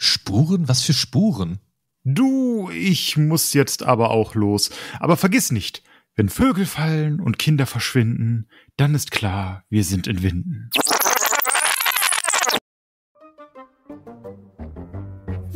Spuren? Was für Spuren? Du, ich muss jetzt aber auch los. Aber vergiss nicht, wenn Vögel fallen und Kinder verschwinden, dann ist klar, wir sind in Winden.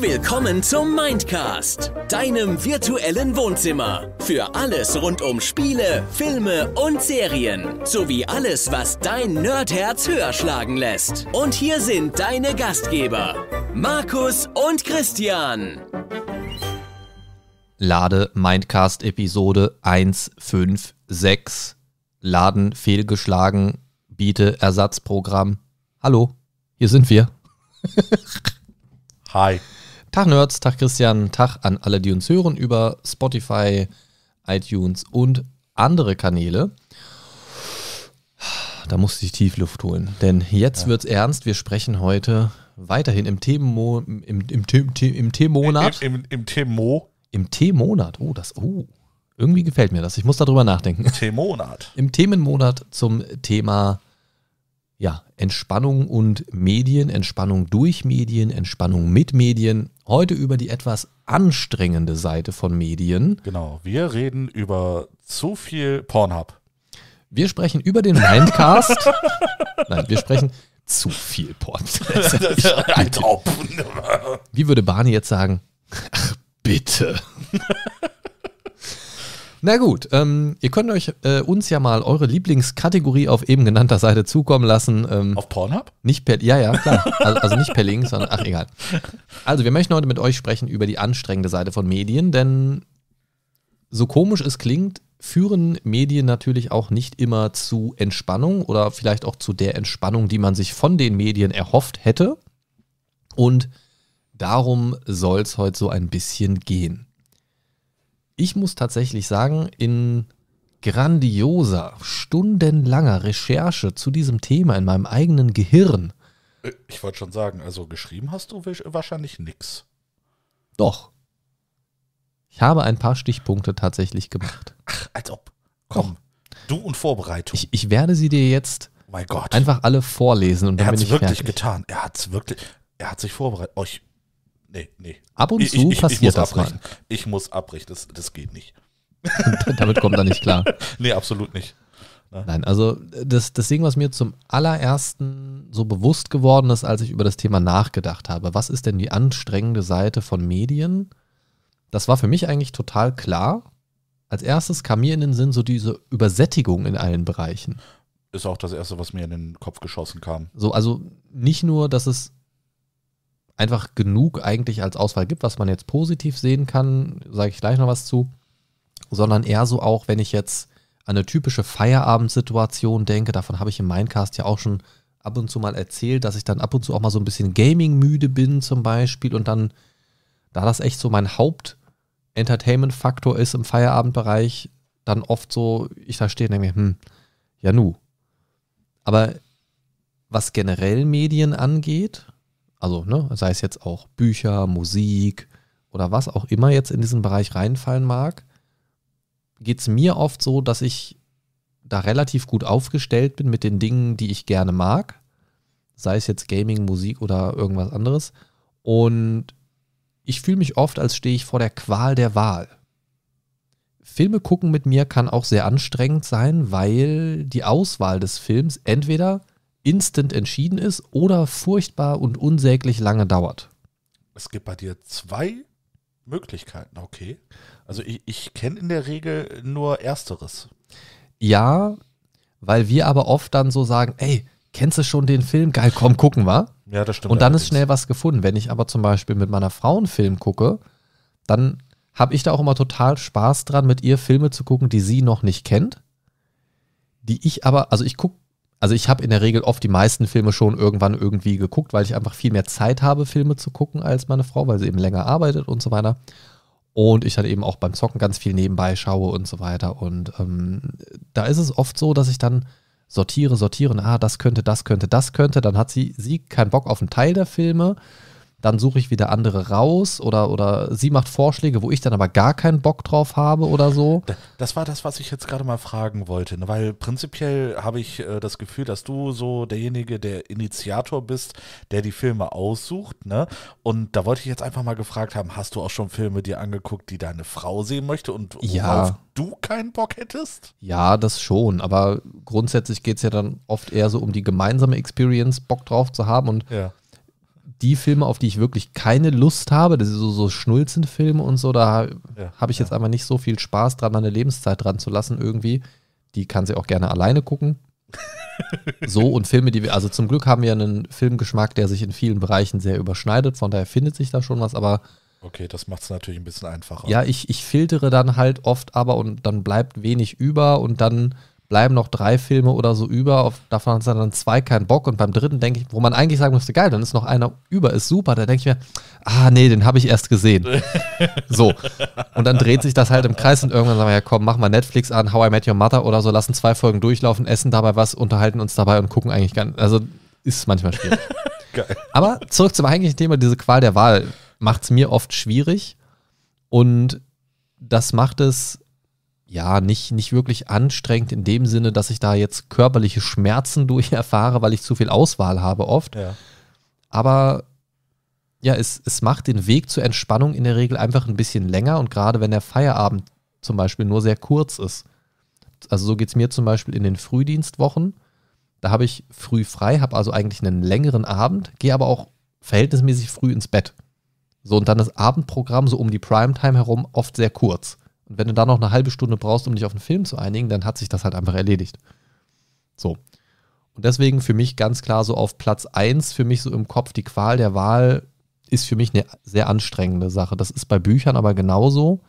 Willkommen zum Mindcast, deinem virtuellen Wohnzimmer. Für alles rund um Spiele, Filme und Serien. Sowie alles, was dein Nerdherz höher schlagen lässt. Und hier sind deine Gastgeber, Markus und Christian. Lade Mindcast Episode 156. Laden fehlgeschlagen, biete Ersatzprogramm. Hallo, hier sind wir. Hi. Tag Nerds, Tag Christian, Tag an alle, die uns hören über Spotify, iTunes und andere Kanäle. Da musste ich tief Luft holen, denn jetzt ja. wird's ernst. Wir sprechen heute weiterhin im Themo, im, im, im, im Themonat. Im, im, im Themo. Im Themonat. Oh, das, oh. Irgendwie gefällt mir das. Ich muss darüber nachdenken. Themonat. Im Themenmonat zum Thema ja, Entspannung und Medien, Entspannung durch Medien, Entspannung mit Medien heute über die etwas anstrengende Seite von Medien. Genau, wir reden über zu viel Pornhub. Wir sprechen über den Mindcast. Nein, wir sprechen zu viel Porn. Halt Wie würde Barney jetzt sagen? Ach, bitte. Na gut, ähm, ihr könnt euch äh, uns ja mal eure Lieblingskategorie auf eben genannter Seite zukommen lassen. Ähm, auf Pornhub? Nicht per, ja, ja, klar. also, also, nicht per Link, sondern ach egal. Also wir möchten heute mit euch sprechen über die anstrengende Seite von Medien, denn so komisch es klingt, führen Medien natürlich auch nicht immer zu Entspannung oder vielleicht auch zu der Entspannung, die man sich von den Medien erhofft hätte. Und darum soll es heute so ein bisschen gehen. Ich muss tatsächlich sagen, in grandioser, stundenlanger Recherche zu diesem Thema in meinem eigenen Gehirn. Äh, ich wollte schon sagen, also geschrieben hast du wahrscheinlich nichts. Doch. Ich habe ein paar Stichpunkte tatsächlich gemacht. Ach, als ob. Komm. Doch. Du und Vorbereitung. Ich, ich, werde sie dir jetzt oh einfach alle vorlesen. Und er hat es wirklich fertig. getan. Er hat es wirklich. Er hat sich vorbereitet. Oh, ich, nee, nee. Ab und zu ich, ich, passiert ich das abbrechen. mal. Ich muss abbrechen, das, das geht nicht. Damit kommt er nicht klar. Nee, absolut nicht. Nein, also das, das Ding, was mir zum allerersten so bewusst geworden ist, als ich über das Thema nachgedacht habe, was ist denn die anstrengende Seite von Medien? Das war für mich eigentlich total klar. Als erstes kam mir in den Sinn so diese Übersättigung in allen Bereichen. Ist auch das Erste, was mir in den Kopf geschossen kam. So, also nicht nur, dass es einfach genug eigentlich als Auswahl gibt, was man jetzt positiv sehen kann, sage ich gleich noch was zu, sondern eher so auch, wenn ich jetzt an eine typische Feierabendsituation denke, davon habe ich im Mindcast ja auch schon ab und zu mal erzählt, dass ich dann ab und zu auch mal so ein bisschen Gaming müde bin zum Beispiel und dann, da das echt so mein Haupt-Entertainment-Faktor ist im Feierabendbereich, dann oft so, ich da stehe und denke mir, hm, ja nu. Aber was generell Medien angeht, also, ne, sei es jetzt auch Bücher, Musik oder was auch immer jetzt in diesen Bereich reinfallen mag, geht es mir oft so, dass ich da relativ gut aufgestellt bin mit den Dingen, die ich gerne mag. Sei es jetzt Gaming, Musik oder irgendwas anderes. Und ich fühle mich oft, als stehe ich vor der Qual der Wahl. Filme gucken mit mir kann auch sehr anstrengend sein, weil die Auswahl des Films entweder instant entschieden ist oder furchtbar und unsäglich lange dauert. Es gibt bei dir zwei Möglichkeiten, okay. Also ich, ich kenne in der Regel nur ersteres. Ja, weil wir aber oft dann so sagen, ey, kennst du schon den Film? Geil, komm, gucken wir. Ja, das stimmt. Und dann ist schnell was gefunden. Wenn ich aber zum Beispiel mit meiner Frau einen Film gucke, dann habe ich da auch immer total Spaß dran, mit ihr Filme zu gucken, die sie noch nicht kennt, die ich aber, also ich gucke also ich habe in der Regel oft die meisten Filme schon irgendwann irgendwie geguckt, weil ich einfach viel mehr Zeit habe, Filme zu gucken als meine Frau, weil sie eben länger arbeitet und so weiter. Und ich dann halt eben auch beim Zocken ganz viel nebenbei schaue und so weiter. Und ähm, da ist es oft so, dass ich dann sortiere, sortiere, ah, das könnte, das könnte, das könnte. Dann hat sie, sie keinen Bock auf einen Teil der Filme dann suche ich wieder andere raus oder, oder sie macht Vorschläge, wo ich dann aber gar keinen Bock drauf habe oder so. Das war das, was ich jetzt gerade mal fragen wollte, ne? weil prinzipiell habe ich äh, das Gefühl, dass du so derjenige, der Initiator bist, der die Filme aussucht. Ne? Und da wollte ich jetzt einfach mal gefragt haben, hast du auch schon Filme dir angeguckt, die deine Frau sehen möchte und worauf ja. du keinen Bock hättest? Ja, das schon, aber grundsätzlich geht es ja dann oft eher so um die gemeinsame Experience, Bock drauf zu haben und ja die Filme, auf die ich wirklich keine Lust habe, das sind so, so Schnulzenfilme und so, da ja, habe ich jetzt einfach nicht so viel Spaß dran, meine Lebenszeit dran zu lassen irgendwie. Die kann sie auch gerne alleine gucken. so und Filme, die wir, also zum Glück haben wir einen Filmgeschmack, der sich in vielen Bereichen sehr überschneidet, von daher findet sich da schon was, aber. Okay, das macht es natürlich ein bisschen einfacher. Ja, ich, ich filtere dann halt oft aber und dann bleibt wenig über und dann bleiben noch drei Filme oder so über, auf, davon hat dann zwei keinen Bock und beim dritten denke ich, wo man eigentlich sagen müsste, geil, dann ist noch einer über, ist super, da denke ich mir, ah nee, den habe ich erst gesehen. so. Und dann dreht sich das halt im Kreis und irgendwann sagen wir, ja komm, mach mal Netflix an, How I Met Your Mother oder so, lassen zwei Folgen durchlaufen, essen dabei was, unterhalten uns dabei und gucken eigentlich gar nicht. Also ist manchmal schwierig. Geil. Aber zurück zum eigentlichen Thema, diese Qual der Wahl macht es mir oft schwierig und das macht es ja, nicht, nicht wirklich anstrengend in dem Sinne, dass ich da jetzt körperliche Schmerzen durch erfahre, weil ich zu viel Auswahl habe oft. Ja. Aber ja, es, es macht den Weg zur Entspannung in der Regel einfach ein bisschen länger und gerade wenn der Feierabend zum Beispiel nur sehr kurz ist. Also so geht es mir zum Beispiel in den Frühdienstwochen. Da habe ich früh frei, habe also eigentlich einen längeren Abend, gehe aber auch verhältnismäßig früh ins Bett. So, und dann das Abendprogramm so um die Primetime herum oft sehr kurz. Und wenn du da noch eine halbe Stunde brauchst, um dich auf einen Film zu einigen, dann hat sich das halt einfach erledigt. So. Und deswegen für mich ganz klar so auf Platz 1, für mich so im Kopf, die Qual der Wahl ist für mich eine sehr anstrengende Sache. Das ist bei Büchern aber genauso.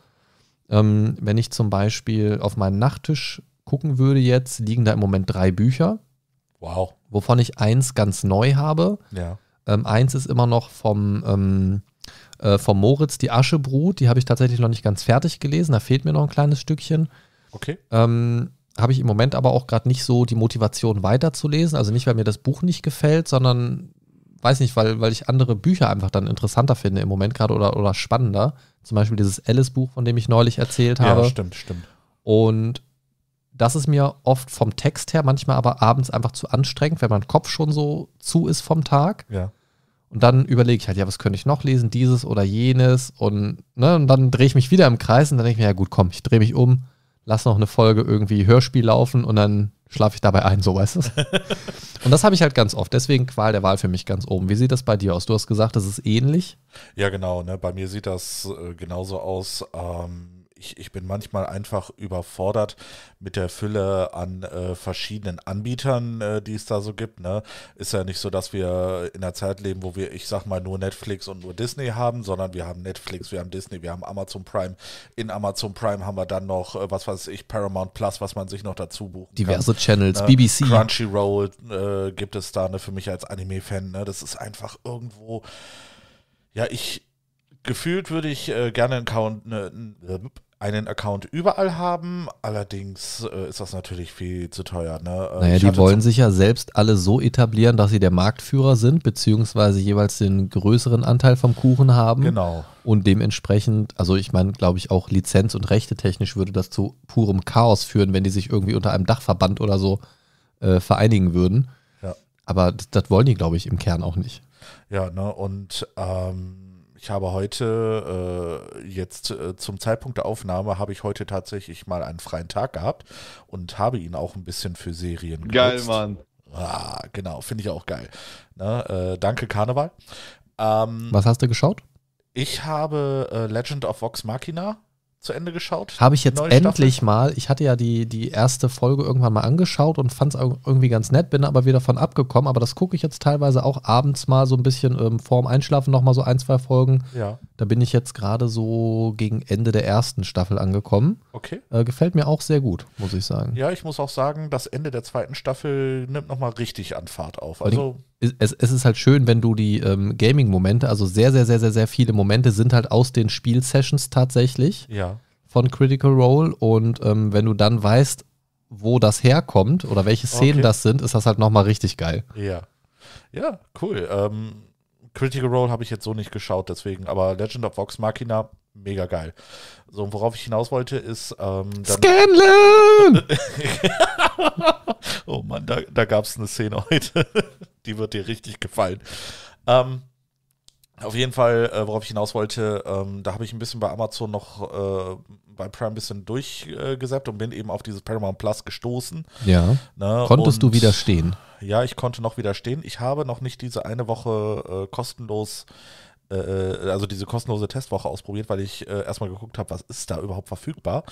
Ähm, wenn ich zum Beispiel auf meinen Nachttisch gucken würde jetzt, liegen da im Moment drei Bücher. Wow. Wovon ich eins ganz neu habe. Ja. Ähm, eins ist immer noch vom ähm, äh, von Moritz, die Aschebrut, die habe ich tatsächlich noch nicht ganz fertig gelesen, da fehlt mir noch ein kleines Stückchen. Okay. Ähm, habe ich im Moment aber auch gerade nicht so die Motivation weiterzulesen. Also nicht, weil mir das Buch nicht gefällt, sondern weiß nicht, weil, weil ich andere Bücher einfach dann interessanter finde im Moment gerade oder, oder spannender. Zum Beispiel dieses Alice-Buch, von dem ich neulich erzählt habe. Ja, stimmt, stimmt. Und das ist mir oft vom Text her, manchmal aber abends einfach zu anstrengend, wenn mein Kopf schon so zu ist vom Tag. Ja. Und dann überlege ich halt, ja, was könnte ich noch lesen, dieses oder jenes. Und, ne, und dann drehe ich mich wieder im Kreis und dann denke ich mir, ja gut, komm, ich drehe mich um, lass noch eine Folge irgendwie Hörspiel laufen und dann schlafe ich dabei ein, so weißt du. und das habe ich halt ganz oft. Deswegen Qual der Wahl für mich ganz oben. Wie sieht das bei dir aus? Du hast gesagt, das ist ähnlich. Ja, genau. Ne? Bei mir sieht das äh, genauso aus. Ähm ich, ich bin manchmal einfach überfordert mit der Fülle an äh, verschiedenen Anbietern, äh, die es da so gibt. Ne? Ist ja nicht so, dass wir in einer Zeit leben, wo wir, ich sag mal, nur Netflix und nur Disney haben, sondern wir haben Netflix, wir haben Disney, wir haben Amazon Prime. In Amazon Prime haben wir dann noch, äh, was weiß ich, Paramount Plus, was man sich noch dazu buchen Diverse kann. Channels, ne? BBC. Crunchyroll äh, gibt es da, ne, für mich als Anime-Fan. Ne? Das ist einfach irgendwo, ja, ich, gefühlt würde ich äh, gerne einen, Count, ne, äh, einen Account überall haben. Allerdings äh, ist das natürlich viel zu teuer. Ne? Äh, naja, die wollen sich ja selbst alle so etablieren, dass sie der Marktführer sind, beziehungsweise jeweils den größeren Anteil vom Kuchen haben. Genau. Und dementsprechend, also ich meine, glaube ich, auch lizenz- und rechte-technisch würde das zu purem Chaos führen, wenn die sich irgendwie unter einem Dachverband oder so äh, vereinigen würden. Ja. Aber das, das wollen die, glaube ich, im Kern auch nicht. Ja, ne? Und ähm ich habe heute äh, jetzt äh, zum Zeitpunkt der Aufnahme habe ich heute tatsächlich mal einen freien Tag gehabt und habe ihn auch ein bisschen für Serien genutzt. Geil, Mann. Ah, genau, finde ich auch geil. Ne? Äh, danke, Karneval. Ähm, Was hast du geschaut? Ich habe äh, Legend of Vox Machina zu Ende geschaut? Habe ich jetzt endlich Staffel? mal. Ich hatte ja die, die erste Folge irgendwann mal angeschaut und fand es irgendwie ganz nett, bin aber wieder von abgekommen. Aber das gucke ich jetzt teilweise auch abends mal so ein bisschen ähm, vorm Einschlafen nochmal so ein, zwei Folgen. Ja. Da bin ich jetzt gerade so gegen Ende der ersten Staffel angekommen. Okay. Äh, gefällt mir auch sehr gut, muss ich sagen. Ja, ich muss auch sagen, das Ende der zweiten Staffel nimmt nochmal richtig an Fahrt auf. Also es, es ist halt schön, wenn du die ähm, Gaming-Momente, also sehr, sehr, sehr, sehr, sehr viele Momente sind halt aus den Spiel-Sessions tatsächlich ja. von Critical Role. Und ähm, wenn du dann weißt, wo das herkommt oder welche Szenen okay. das sind, ist das halt nochmal richtig geil. Ja. Ja, cool. Ähm, Critical Role habe ich jetzt so nicht geschaut, deswegen, aber Legend of Vox Machina, mega geil. So, worauf ich hinaus wollte, ist. Ähm, Scanlan! oh Mann, da, da gab es eine Szene heute die wird dir richtig gefallen. Ähm, auf jeden Fall, äh, worauf ich hinaus wollte, ähm, da habe ich ein bisschen bei Amazon noch äh, bei Prime ein bisschen durchgesäppt äh, und bin eben auf dieses Paramount Plus gestoßen. Ja. Ne? Konntest und, du widerstehen? Ja, ich konnte noch widerstehen. Ich habe noch nicht diese eine Woche äh, kostenlos, äh, äh, also diese kostenlose Testwoche ausprobiert, weil ich erstmal geguckt habe, was ist da überhaupt verfügbar.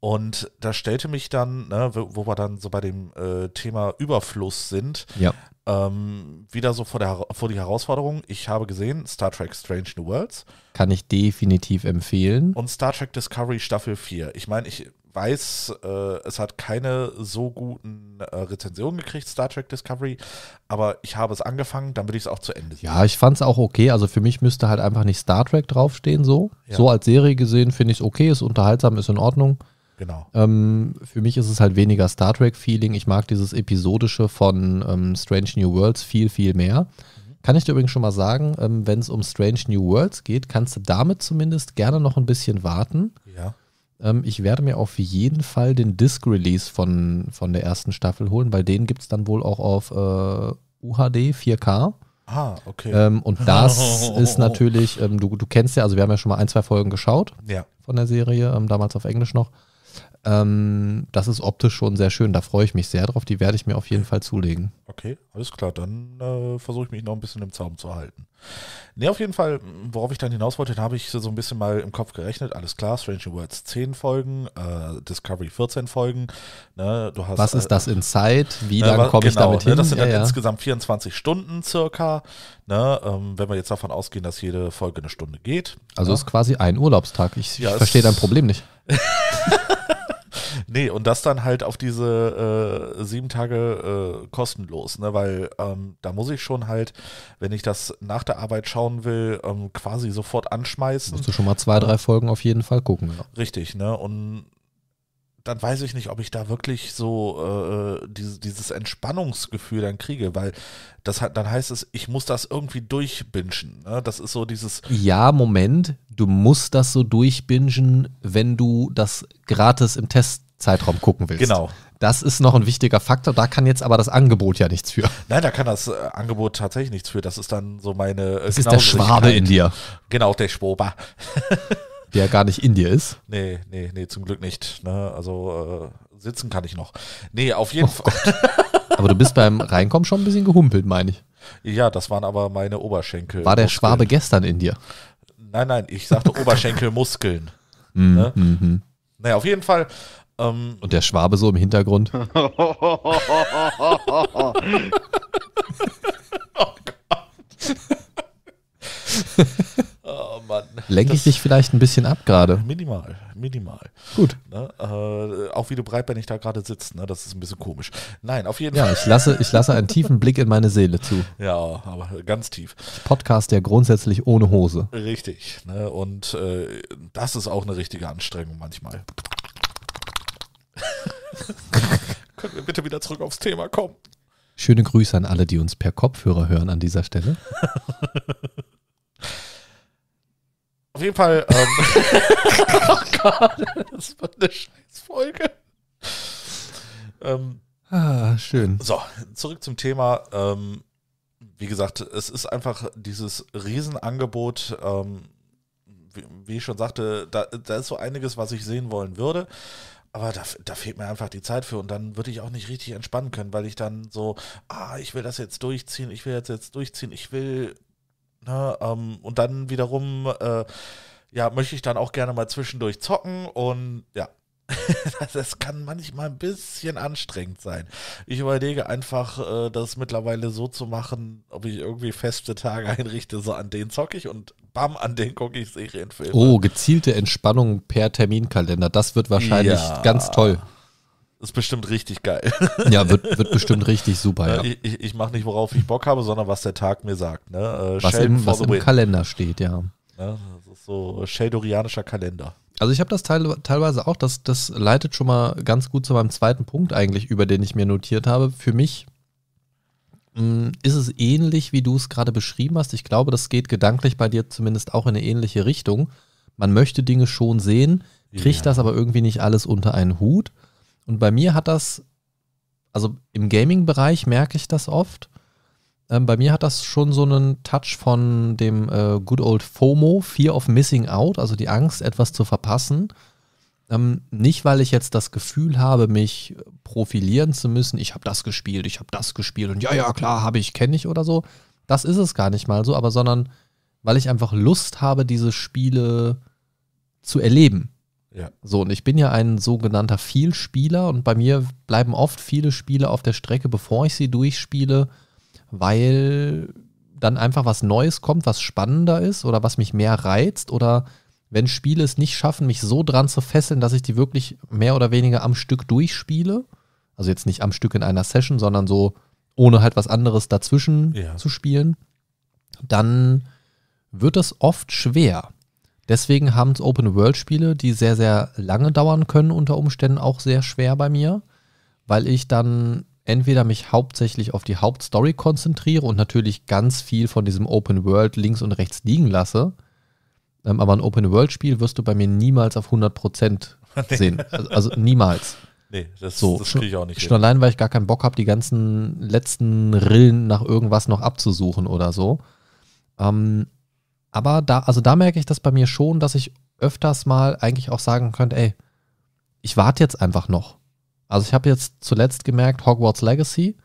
Und da stellte mich dann, ne, wo wir dann so bei dem äh, Thema Überfluss sind, ja. Ähm, wieder so vor, der, vor die Herausforderung. Ich habe gesehen, Star Trek Strange New Worlds. Kann ich definitiv empfehlen. Und Star Trek Discovery Staffel 4. Ich meine, ich weiß, äh, es hat keine so guten äh, Rezensionen gekriegt, Star Trek Discovery, aber ich habe es angefangen, dann will ich es auch zu Ende sehen. Ja, ich fand es auch okay. Also für mich müsste halt einfach nicht Star Trek draufstehen, so. Ja. So als Serie gesehen finde ich es okay, ist unterhaltsam, ist in Ordnung. Genau. Ähm, für mich ist es halt weniger Star Trek-Feeling. Ich mag dieses Episodische von ähm, Strange New Worlds viel, viel mehr. Mhm. Kann ich dir übrigens schon mal sagen, ähm, wenn es um Strange New Worlds geht, kannst du damit zumindest gerne noch ein bisschen warten. Ja. Ähm, ich werde mir auf jeden Fall den Disc-Release von, von der ersten Staffel holen, weil den gibt es dann wohl auch auf äh, UHD 4K. Ah, okay. Ähm, und das ist natürlich, ähm, du, du kennst ja, also wir haben ja schon mal ein, zwei Folgen geschaut ja. von der Serie, ähm, damals auf Englisch noch. Ähm, das ist optisch schon sehr schön. Da freue ich mich sehr drauf. Die werde ich mir auf jeden Fall zulegen. Okay, alles klar. Dann äh, versuche ich mich noch ein bisschen im Zaum zu halten. Ne, auf jeden Fall, worauf ich dann hinaus wollte, habe ich so ein bisschen mal im Kopf gerechnet. Alles klar, Strange Words 10 Folgen, äh, Discovery 14 Folgen. Ne, du hast, was ist äh, das in Zeit? Wie ne, lange komme genau, ich damit ne, hin? Das sind ja, dann ja. insgesamt 24 Stunden circa. Ne, ähm, wenn wir jetzt davon ausgehen, dass jede Folge eine Stunde geht. Also ja. Ne? ist quasi ein Urlaubstag. Ich, ich verstehe dein Problem nicht. nee, und das dann halt auf diese äh, sieben Tage äh, kostenlos, ne? weil ähm, da muss ich schon halt, wenn ich das nach der Arbeit schauen will, ähm, quasi sofort anschmeißen. Musst du schon mal zwei, drei Folgen auf jeden Fall gucken. Ja. Richtig, ne? Und dann weiß ich nicht, ob ich da wirklich so äh, äh, dieses, dieses Entspannungsgefühl dann kriege, weil das hat, dann heißt es, ich muss das irgendwie durchbingen. Ne? Das ist so dieses. Ja, Moment, du musst das so durchbingen, wenn du das gratis im Testzeitraum gucken willst. Genau. Das ist noch ein wichtiger Faktor. Da kann jetzt aber das Angebot ja nichts für. Nein, da kann das äh, Angebot tatsächlich nichts für. Das ist dann so meine. Äh, ist der Schwabe in dir. Genau, der Schwober. der gar nicht in dir ist. Nee, nee, nee, zum Glück nicht. Ne? Also äh, sitzen kann ich noch. Nee, auf jeden oh Fall. aber du bist beim Reinkommen schon ein bisschen gehumpelt, meine ich. Ja, das waren aber meine Oberschenkel. War der Schwabe gestern in dir? Nein, nein, ich sagte Oberschenkelmuskeln. Mm, ne? Mhm. Naja, auf jeden Fall. Ähm, Und der Schwabe so im Hintergrund. Lenke ich dich vielleicht ein bisschen ab gerade? Minimal, minimal. Gut. Ne? Äh, auch wie du breitbeinig da gerade sitzt, ne? das ist ein bisschen komisch. Nein, auf jeden ja, Fall. Ja, ich lasse, ich lasse einen tiefen Blick in meine Seele zu. Ja, aber ganz tief. Ich podcast ja grundsätzlich ohne Hose. Richtig. Ne? Und äh, das ist auch eine richtige Anstrengung manchmal. Können wir bitte wieder zurück aufs Thema kommen? Schöne Grüße an alle, die uns per Kopfhörer hören an dieser Stelle. Auf jeden Fall. Ähm, oh Gott, das wird eine Scheißfolge. Ähm, ah, schön. So, zurück zum Thema. Ähm, wie gesagt, es ist einfach dieses Riesenangebot. Ähm, wie, wie, ich schon sagte, da, da, ist so einiges, was ich sehen wollen würde. Aber da, da, fehlt mir einfach die Zeit für und dann würde ich auch nicht richtig entspannen können, weil ich dann so, ah, ich will das jetzt durchziehen, ich will jetzt jetzt durchziehen, ich will Ne, ähm, und dann wiederum, äh, ja, möchte ich dann auch gerne mal zwischendurch zocken und ja, das kann manchmal ein bisschen anstrengend sein. Ich überlege einfach, äh, das mittlerweile so zu machen, ob ich irgendwie feste Tage einrichte, so an den zocke ich und bam, an den gucke ich Serienfilme. Oh, gezielte Entspannung per Terminkalender, das wird wahrscheinlich ja. ganz toll. Das ist bestimmt richtig geil. Ja, wird, wird bestimmt richtig super. Ja. Ich, ich, ich mache nicht, worauf ich Bock habe, sondern was der Tag mir sagt. Ne? Äh, was im, was im Kalender steht, ja. ja. Ne? Das ist so sheldorianischer Kalender. Also ich habe das teil, teilweise auch, das, das leitet schon mal ganz gut zu meinem zweiten Punkt eigentlich, über den ich mir notiert habe. Für mich mh, mm, ist es ähnlich, wie du es gerade beschrieben hast. Ich glaube, das geht gedanklich bei dir zumindest auch in eine ähnliche Richtung. Man möchte Dinge schon sehen, kriegt ja. das aber irgendwie nicht alles unter einen Hut. Und bei mir hat das, also im Gaming-Bereich merke ich das oft. Ähm, bei mir hat das schon so einen Touch von dem äh, Good Old FOMO, Fear of Missing Out, also die Angst, etwas zu verpassen. Ähm, nicht, weil ich jetzt das Gefühl habe, mich profilieren zu müssen, ich habe das gespielt, ich habe das gespielt und ja, ja, klar, habe ich, kenne ich oder so. Das ist es gar nicht mal so, aber sondern weil ich einfach Lust habe, diese Spiele zu erleben. Ja. So, und ich bin ja ein sogenannter Vielspieler und bei mir bleiben oft viele Spiele auf der Strecke, bevor ich sie durchspiele, weil dann einfach was Neues kommt, was spannender ist oder was mich mehr reizt oder wenn Spiele es nicht schaffen, mich so dran zu fesseln, dass ich die wirklich mehr oder weniger am Stück durchspiele, also jetzt nicht am Stück in einer Session, sondern so ohne halt was anderes dazwischen ja. zu spielen, dann wird das oft schwer. Deswegen haben es Open-World-Spiele, die sehr, sehr lange dauern können, unter Umständen auch sehr schwer bei mir, weil ich dann entweder mich hauptsächlich auf die Hauptstory konzentriere und natürlich ganz viel von diesem Open-World links und rechts liegen lasse. Ähm, aber ein Open-World-Spiel wirst du bei mir niemals auf 100% sehen. Also, also, niemals. Nee, das, so, das kriege ich auch nicht. Schon hin. allein, weil ich gar keinen Bock habe, die ganzen letzten Rillen nach irgendwas noch abzusuchen oder so. Ähm, aber da, also da merke ich das bei mir schon, dass ich öfters mal eigentlich auch sagen könnte, ey, ich warte jetzt einfach noch. Also ich habe jetzt zuletzt gemerkt, Hogwarts Legacy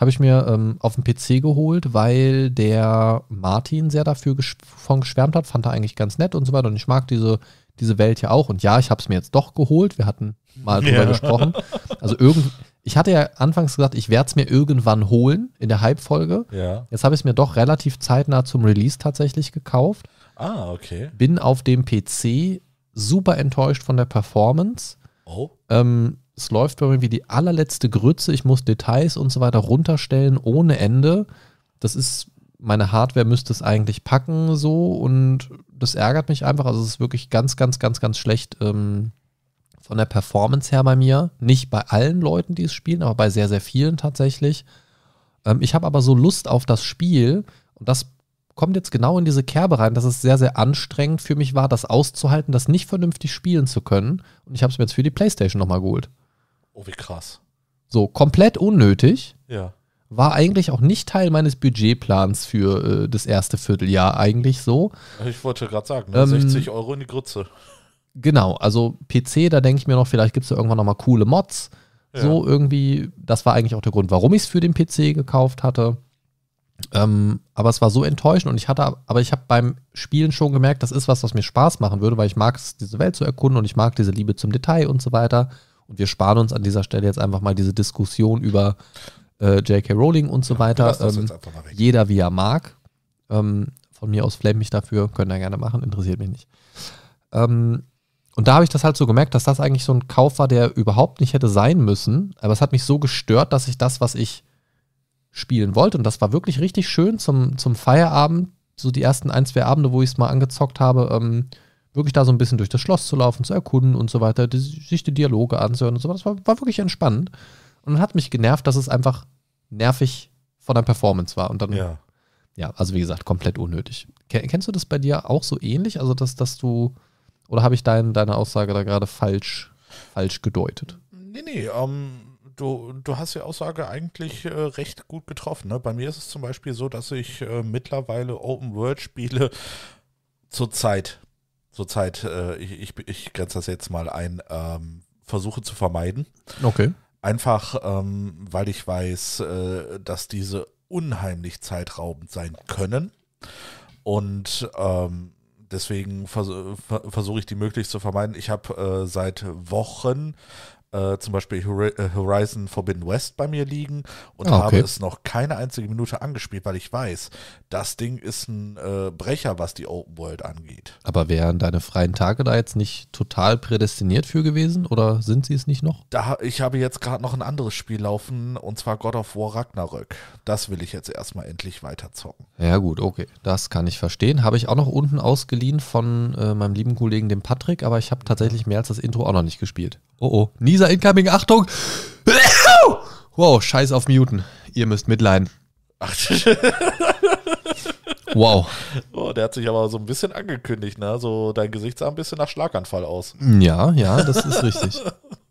habe ich mir ähm, auf dem PC geholt, weil der Martin sehr dafür gesch von geschwärmt hat, fand er eigentlich ganz nett und so weiter. Und ich mag diese, diese Welt ja auch. Und ja, ich habe es mir jetzt doch geholt. Wir hatten mal drüber ja. gesprochen. Also irgendwie. Ich hatte ja anfangs gesagt, ich werde es mir irgendwann holen in der Hype-Folge. Ja. Jetzt habe ich es mir doch relativ zeitnah zum Release tatsächlich gekauft. Ah, okay. Bin auf dem PC super enttäuscht von der Performance. Oh. Ähm, es läuft bei mir wie die allerletzte Grütze. Ich muss Details und so weiter runterstellen ohne Ende. Das ist, meine Hardware müsste es eigentlich packen so und das ärgert mich einfach. Also es ist wirklich ganz, ganz, ganz, ganz schlecht ähm, von der Performance her bei mir. Nicht bei allen Leuten, die es spielen, aber bei sehr, sehr vielen tatsächlich. Ähm, ich habe aber so Lust auf das Spiel und das kommt jetzt genau in diese Kerbe rein, dass es sehr, sehr anstrengend für mich war, das auszuhalten, das nicht vernünftig spielen zu können. Und ich habe es mir jetzt für die Playstation nochmal geholt. Oh, wie krass. So, komplett unnötig. Ja. War eigentlich auch nicht Teil meines Budgetplans für äh, das erste Vierteljahr, eigentlich so. Ich wollte gerade sagen, ne? ähm, 60 Euro in die Grütze. Genau, also PC, da denke ich mir noch, vielleicht gibt es ja irgendwann nochmal coole Mods. Ja. So irgendwie, das war eigentlich auch der Grund, warum ich es für den PC gekauft hatte. Ähm, aber es war so enttäuschend und ich hatte, aber ich habe beim Spielen schon gemerkt, das ist was, was mir Spaß machen würde, weil ich mag es, diese Welt zu erkunden und ich mag diese Liebe zum Detail und so weiter. Und wir sparen uns an dieser Stelle jetzt einfach mal diese Diskussion über äh, J.K. Rowling und so ja, weiter. Ähm, jeder wie er mag. Ähm, von mir aus flame mich dafür, könnt ihr gerne machen, interessiert mich nicht. Ähm, und da habe ich das halt so gemerkt, dass das eigentlich so ein Kauf war, der überhaupt nicht hätte sein müssen. Aber es hat mich so gestört, dass ich das, was ich spielen wollte, und das war wirklich richtig schön zum, zum Feierabend, so die ersten ein, zwei Abende, wo ich es mal angezockt habe, ähm, wirklich da so ein bisschen durch das Schloss zu laufen, zu erkunden und so weiter, die, sich die Dialoge anzuhören und so. weiter. Das war, war wirklich entspannend. Und hat mich genervt, dass es einfach nervig von der Performance war. Und dann, ja, ja also wie gesagt, komplett unnötig. Kennst du das bei dir auch so ähnlich? Also, dass, dass du oder habe ich dein, deine Aussage da gerade falsch, falsch gedeutet? Nee, nee. Ähm, du, du hast die Aussage eigentlich äh, recht gut getroffen. Ne? Bei mir ist es zum Beispiel so, dass ich äh, mittlerweile Open-World-Spiele Zur Zeit, äh, ich, ich, ich grenze das jetzt mal ein, ähm, versuche zu vermeiden. Okay. Einfach, ähm, weil ich weiß, äh, dass diese unheimlich zeitraubend sein können. Und ähm, deswegen versuche ich die möglichst zu vermeiden. Ich habe äh, seit Wochen äh, zum Beispiel äh, Horizon Forbidden West bei mir liegen und ah, okay. habe es noch keine einzige Minute angespielt, weil ich weiß, das Ding ist ein äh, Brecher, was die Open World angeht. Aber wären deine freien Tage da jetzt nicht total prädestiniert für gewesen oder sind sie es nicht noch? Da, ich habe jetzt gerade noch ein anderes Spiel laufen und zwar God of War Ragnarök. Das will ich jetzt erstmal endlich weiterzocken. Ja gut, okay, das kann ich verstehen. Habe ich auch noch unten ausgeliehen von äh, meinem lieben Kollegen, dem Patrick, aber ich habe tatsächlich mehr als das Intro auch noch nicht gespielt. Oh oh. Nisa incoming, Achtung! Wow, scheiß auf Muten. Ihr müsst mitleiden. Ach, Wow. Oh, der hat sich aber so ein bisschen angekündigt, ne? So dein Gesicht sah ein bisschen nach Schlaganfall aus. Ja, ja, das ist richtig.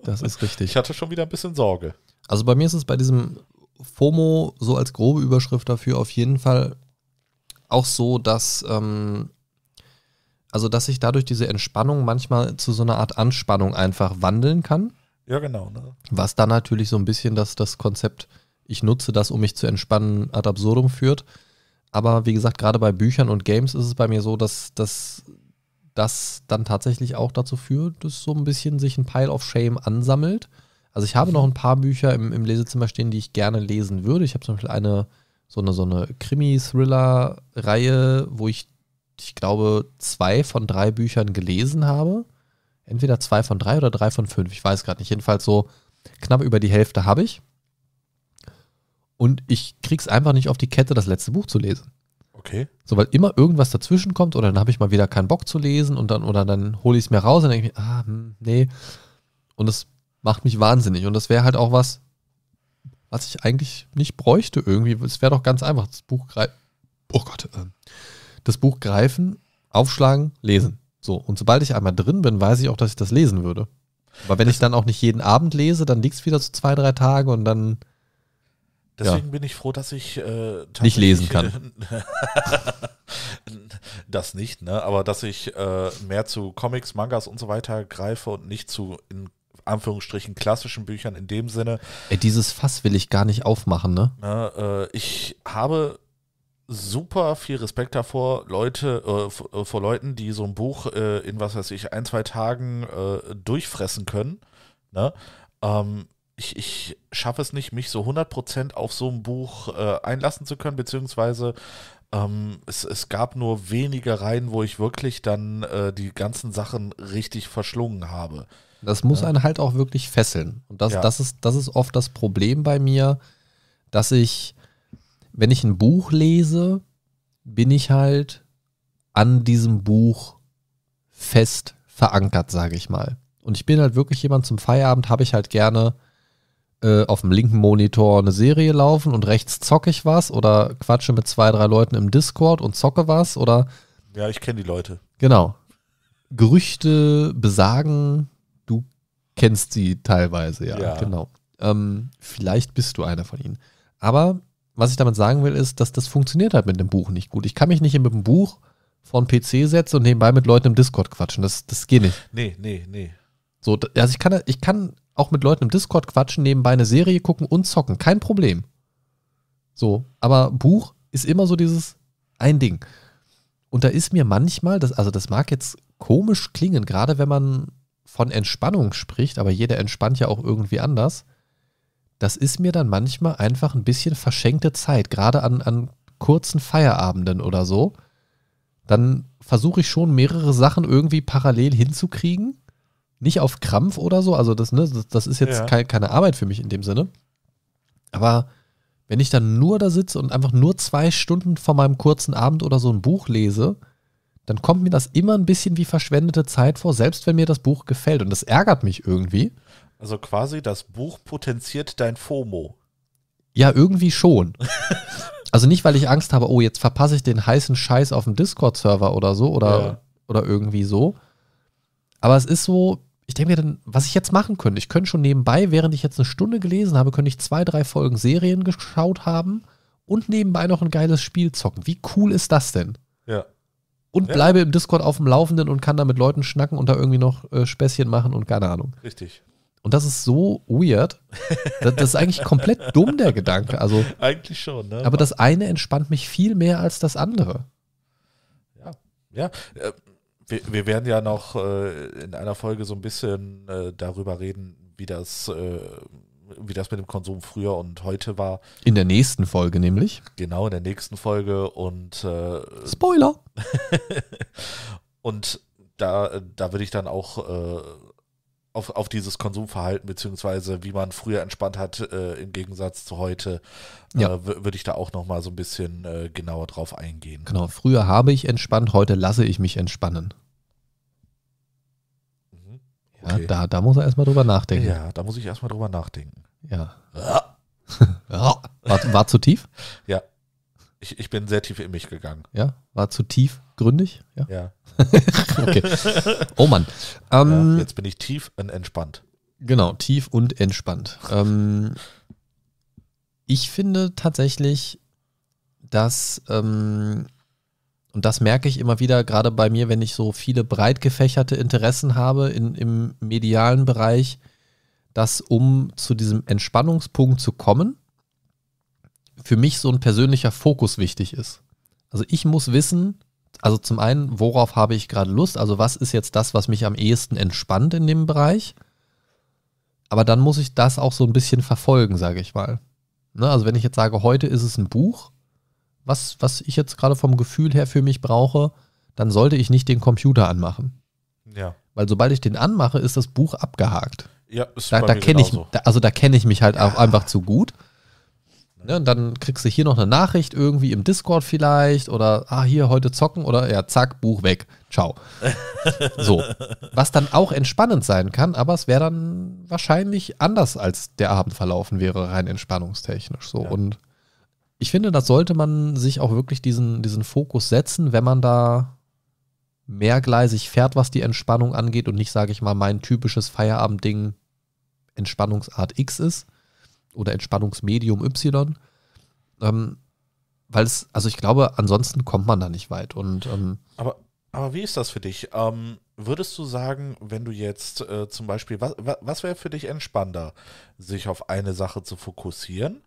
Das ist richtig. Ich hatte schon wieder ein bisschen Sorge. Also bei mir ist es bei diesem FOMO so als grobe Überschrift dafür auf jeden Fall auch so, dass ähm, also, dass sich dadurch diese Entspannung manchmal zu so einer Art Anspannung einfach wandeln kann. Ja, genau. Ne? Was dann natürlich so ein bisschen das, das Konzept, ich nutze das, um mich zu entspannen, ad absurdum führt. Aber wie gesagt, gerade bei Büchern und Games ist es bei mir so, dass das dann tatsächlich auch dazu führt, dass so ein bisschen sich ein Pile of Shame ansammelt. Also ich habe mhm. noch ein paar Bücher im, im Lesezimmer stehen, die ich gerne lesen würde. Ich habe zum Beispiel eine so eine, so eine Krimi-Thriller-Reihe, wo ich ich glaube, zwei von drei Büchern gelesen habe. Entweder zwei von drei oder drei von fünf. Ich weiß gerade nicht. Jedenfalls so knapp über die Hälfte habe ich. Und ich krieg's einfach nicht auf die Kette, das letzte Buch zu lesen. Okay. So, weil immer irgendwas dazwischen kommt oder dann habe ich mal wieder keinen Bock zu lesen und dann, oder dann hole ich es mir raus und denke ich mir, ah, hm, nee. Und das macht mich wahnsinnig. Und das wäre halt auch was, was ich eigentlich nicht bräuchte irgendwie. Es wäre doch ganz einfach. Das Buch greift. Oh Gott. Äh, das Buch greifen, aufschlagen, lesen. So, und sobald ich einmal drin bin, weiß ich auch, dass ich das lesen würde. Aber wenn das ich dann auch nicht jeden Abend lese, dann liegt es wieder so zwei, drei Tage und dann. Deswegen ja. bin ich froh, dass ich äh, nicht lesen kann. das nicht, ne? Aber dass ich äh, mehr zu Comics, Mangas und so weiter greife und nicht zu in Anführungsstrichen klassischen Büchern in dem Sinne. Ey, dieses Fass will ich gar nicht aufmachen, ne? ne äh, ich habe super viel Respekt davor, Leute, äh, äh, vor Leuten, die so ein Buch äh, in, was weiß ich, ein, zwei Tagen äh, durchfressen können. Ne? Ähm, ich, ich schaffe es nicht, mich so 100% auf so ein Buch äh, einlassen zu können, beziehungsweise ähm, es, es gab nur wenige Reihen, wo ich wirklich dann äh, die ganzen Sachen richtig verschlungen habe. Das muss ja. einen halt auch wirklich fesseln. Und das, ja. das, ist, das ist oft das Problem bei mir, dass ich wenn ich ein Buch lese, bin ich halt an diesem Buch fest verankert, sage ich mal. Und ich bin halt wirklich jemand zum Feierabend, habe ich halt gerne äh, auf dem linken Monitor eine Serie laufen und rechts zocke ich was oder quatsche mit zwei, drei Leuten im Discord und zocke was oder. Ja, ich kenne die Leute. Genau. Gerüchte besagen, du kennst sie teilweise, ja. ja. Genau. Ähm, vielleicht bist du einer von ihnen. Aber was ich damit sagen will, ist, dass das funktioniert halt mit dem Buch nicht gut. Ich kann mich nicht mit dem Buch vor den PC setzen und nebenbei mit Leuten im Discord quatschen. Das, das geht nicht. Nee, nee, nee. So, also ich kann, ich kann auch mit Leuten im Discord quatschen, nebenbei eine Serie gucken und zocken. Kein Problem. So, aber Buch ist immer so dieses ein Ding. Und da ist mir manchmal, das, also das mag jetzt komisch klingen, gerade wenn man von Entspannung spricht, aber jeder entspannt ja auch irgendwie anders das ist mir dann manchmal einfach ein bisschen verschenkte Zeit, gerade an, an kurzen Feierabenden oder so. Dann versuche ich schon mehrere Sachen irgendwie parallel hinzukriegen. Nicht auf Krampf oder so, also das, ne, das, das ist jetzt ja. keine, keine Arbeit für mich in dem Sinne. Aber wenn ich dann nur da sitze und einfach nur zwei Stunden vor meinem kurzen Abend oder so ein Buch lese, dann kommt mir das immer ein bisschen wie verschwendete Zeit vor, selbst wenn mir das Buch gefällt. Und das ärgert mich irgendwie, also quasi das Buch potenziert dein FOMO. Ja, irgendwie schon. also nicht, weil ich Angst habe, oh, jetzt verpasse ich den heißen Scheiß auf dem Discord-Server oder so oder, ja. oder irgendwie so. Aber es ist so, ich denke mir dann, was ich jetzt machen könnte. Ich könnte schon nebenbei, während ich jetzt eine Stunde gelesen habe, könnte ich zwei, drei Folgen Serien geschaut haben und nebenbei noch ein geiles Spiel zocken. Wie cool ist das denn? Ja. Und ja. bleibe im Discord auf dem Laufenden und kann da mit Leuten schnacken und da irgendwie noch äh, Späßchen machen und keine Ahnung. Richtig. Und das ist so weird. Das, das ist eigentlich komplett dumm, der Gedanke. Also, eigentlich schon, ne? Aber das eine entspannt mich viel mehr als das andere. Ja, ja. Äh, wir, wir werden ja noch äh, in einer Folge so ein bisschen äh, darüber reden, wie das, wie das mit dem Konsum früher und heute war. In der nächsten Folge nämlich. Genau, in der nächsten Folge und äh, Spoiler! und da, da würde ich dann auch auf, auf dieses Konsumverhalten, beziehungsweise wie man früher entspannt hat, äh, im Gegensatz zu heute, äh, ja. äh, würde ich da auch nochmal so ein bisschen äh, genauer drauf eingehen. Genau, früher habe ich entspannt, heute lasse ich mich entspannen. Mhm. Okay. Ja, da, da muss er erstmal drüber nachdenken. Ja, da muss ich erstmal drüber nachdenken. Ja. Ah. ja. war, war zu tief? Ja. Ich, ich bin sehr tief in mich gegangen. Ja, war zu tief gründig? Ja. ja. okay. Oh Mann. Ähm, ja, jetzt bin ich tief und entspannt. Genau, tief und entspannt. Ähm, ich finde tatsächlich, dass, ähm, und das merke ich immer wieder, gerade bei mir, wenn ich so viele breit gefächerte Interessen habe in, im medialen Bereich, dass um zu diesem Entspannungspunkt zu kommen, für mich so ein persönlicher Fokus wichtig ist. Also ich muss wissen, also zum einen, worauf habe ich gerade Lust? Also was ist jetzt das, was mich am ehesten entspannt in dem Bereich? Aber dann muss ich das auch so ein bisschen verfolgen, sage ich mal. Ne? Also wenn ich jetzt sage, heute ist es ein Buch, was, was ich jetzt gerade vom Gefühl her für mich brauche, dann sollte ich nicht den Computer anmachen. Ja. Weil sobald ich den anmache, ist das Buch abgehakt. Ja, ist da, da kenne ich, da, also da kenne ich mich halt ja. auch einfach zu gut. Ne? Und dann kriegst du hier noch eine Nachricht irgendwie im Discord vielleicht oder ah, hier heute zocken oder ja, zack, Buch weg. Ciao. so. Was dann auch entspannend sein kann, aber es wäre dann wahrscheinlich anders, als der Abend verlaufen wäre, rein entspannungstechnisch. So. Ja. Und ich finde, das sollte man sich auch wirklich diesen, diesen Fokus setzen, wenn man da mehrgleisig fährt, was die Entspannung angeht und nicht, sage ich mal, mein typisches Feierabendding Entspannungsart X ist oder Entspannungsmedium Y. Ähm, weil es, also ich glaube, ansonsten kommt man da nicht weit. Und, ähm, aber, aber wie ist das für dich? Ähm, würdest du sagen, wenn du jetzt äh, zum Beispiel, was, was wäre für dich entspannter, sich auf eine Sache zu fokussieren?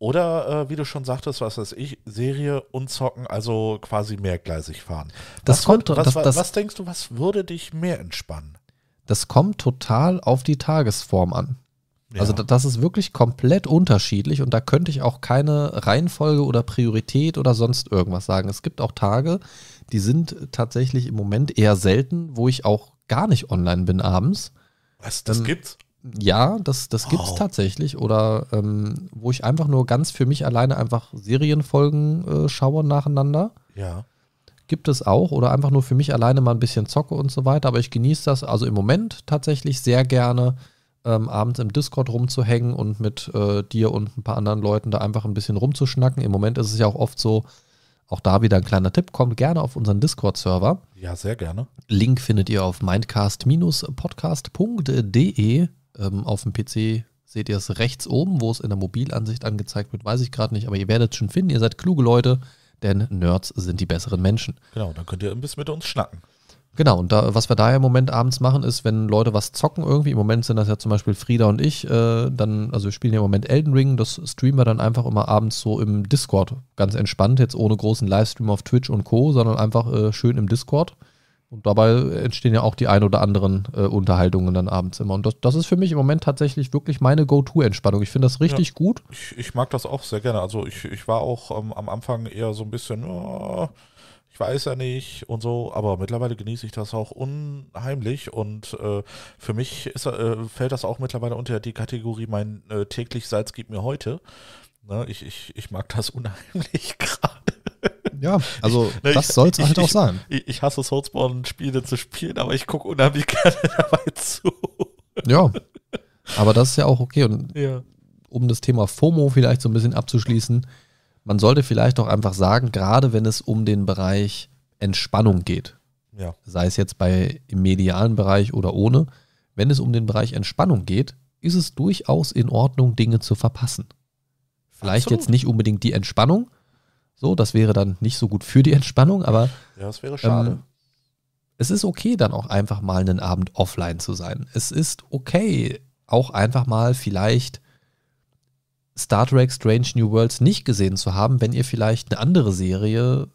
Oder äh, wie du schon sagtest, was weiß ich, Serie und Zocken, also quasi mehrgleisig fahren. Das was, kommt, was, das, das, was denkst du, was würde dich mehr entspannen? Das kommt total auf die Tagesform an. Also ja. Also das ist wirklich komplett unterschiedlich und da könnte ich auch keine Reihenfolge oder Priorität oder sonst irgendwas sagen. Es gibt auch Tage, die sind tatsächlich im Moment eher selten, wo ich auch gar nicht online bin abends. Was, das ähm, gibt's? Ja, das, das gibt's tatsächlich. Oder ähm, wo ich einfach nur ganz für mich alleine einfach Serienfolgen äh, schaue nacheinander. Ja. Gibt es auch. Oder einfach nur für mich alleine mal ein bisschen zocke und so weiter. Aber ich genieße das also im Moment tatsächlich sehr gerne ähm, abends im Discord rumzuhängen und mit äh, dir und ein paar anderen Leuten da einfach ein bisschen rumzuschnacken. Im Moment ist es ja auch oft so, auch da wieder ein kleiner Tipp, kommt gerne auf unseren Discord-Server. Ja, sehr gerne. Link findet ihr auf mindcast-podcast.de. Ähm, auf dem PC seht ihr es rechts oben, wo es in der Mobilansicht angezeigt wird, weiß ich gerade nicht, aber ihr werdet es schon finden. Ihr seid kluge Leute, denn Nerds sind die besseren Menschen. Genau, dann könnt ihr ein bisschen mit uns schnacken. Genau, und da, was wir da im Moment abends machen, ist, wenn Leute was zocken irgendwie, im Moment sind das ja zum Beispiel Frieda und ich, äh, dann, also wir spielen ja im Moment Elden Ring, das streamen wir dann einfach immer abends so im Discord, ganz entspannt, jetzt ohne großen Livestream auf Twitch und Co., sondern einfach äh, schön im Discord. Und dabei entstehen ja auch die ein oder anderen äh, Unterhaltungen dann abends immer. Und das, das ist für mich im Moment tatsächlich wirklich meine Go-To-Entspannung. Ich finde das richtig ja, gut. Ich, ich, mag das auch sehr gerne. Also ich, ich war auch ähm, am Anfang eher so ein bisschen... Oh, ich weiß ja nicht und so, aber mittlerweile genieße ich das auch unheimlich und äh, für mich ist, äh, fällt das auch mittlerweile unter die Kategorie mein äh, täglich Salz gibt mir heute. Ne, ich, ich, ich mag das unheimlich gerade. Ja, also ich, ne, das soll es halt auch sein. Ich, hasse Soulsborne-Spiele zu spielen, aber ich gucke unheimlich gerne dabei zu. Ja, aber das ist ja auch okay und ja. um das Thema FOMO vielleicht so ein bisschen abzuschließen, man sollte vielleicht auch einfach sagen, gerade wenn es um den Bereich Entspannung geht, ja. sei es jetzt bei, im medialen Bereich oder ohne, wenn es um den Bereich Entspannung geht, ist es durchaus in Ordnung, Dinge zu verpassen. Vielleicht Absolut. jetzt nicht unbedingt die Entspannung, so, das wäre dann nicht so gut für die Entspannung, aber ja, das wäre schade. Ähm, es ist okay, dann auch einfach mal einen Abend offline zu sein. Es ist okay, auch einfach mal vielleicht Star Trek Strange New Worlds nicht gesehen zu haben, wenn ihr vielleicht eine andere Serie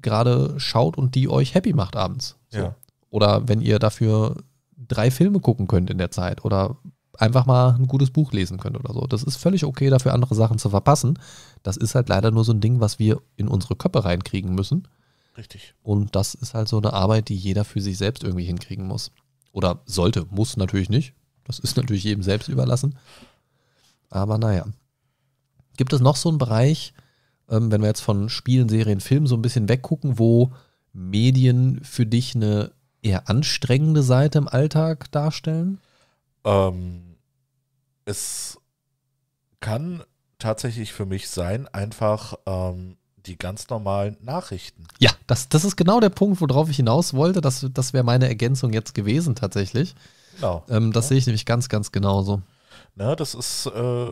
gerade schaut und die euch happy macht abends. So. Ja. Oder wenn ihr dafür drei Filme gucken könnt in der Zeit oder einfach mal ein gutes Buch lesen könnt oder so. Das ist völlig okay, dafür andere Sachen zu verpassen. Das ist halt leider nur so ein Ding, was wir in unsere Köpfe reinkriegen müssen. Richtig. Und das ist halt so eine Arbeit, die jeder für sich selbst irgendwie hinkriegen muss. Oder sollte, muss natürlich nicht. Das ist natürlich jedem selbst überlassen. Aber naja. Gibt es noch so einen Bereich, ähm, wenn wir jetzt von Spielen, Serien, Filmen so ein bisschen weggucken, wo Medien für dich eine eher anstrengende Seite im Alltag darstellen? Ähm, es kann tatsächlich für mich sein, einfach ähm, die ganz normalen Nachrichten. Ja, das, das ist genau der Punkt, worauf ich hinaus wollte. Das, das wäre meine Ergänzung jetzt gewesen tatsächlich. Genau. Ähm, das ja. sehe ich nämlich ganz, ganz genauso. Na, ne, das ist, äh,